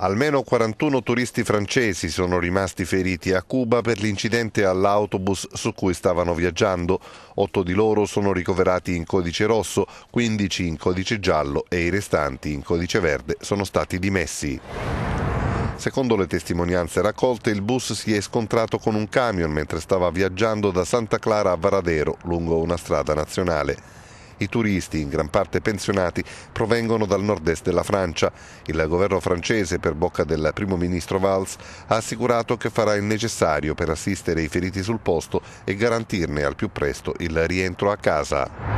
Almeno 41 turisti francesi sono rimasti feriti a Cuba per l'incidente all'autobus su cui stavano viaggiando. Otto di loro sono ricoverati in codice rosso, 15 in codice giallo e i restanti in codice verde sono stati dimessi. Secondo le testimonianze raccolte, il bus si è scontrato con un camion mentre stava viaggiando da Santa Clara a Varadero lungo una strada nazionale. I turisti, in gran parte pensionati, provengono dal nord-est della Francia. Il governo francese, per bocca del primo ministro Valls, ha assicurato che farà il necessario per assistere i feriti sul posto e garantirne al più presto il rientro a casa.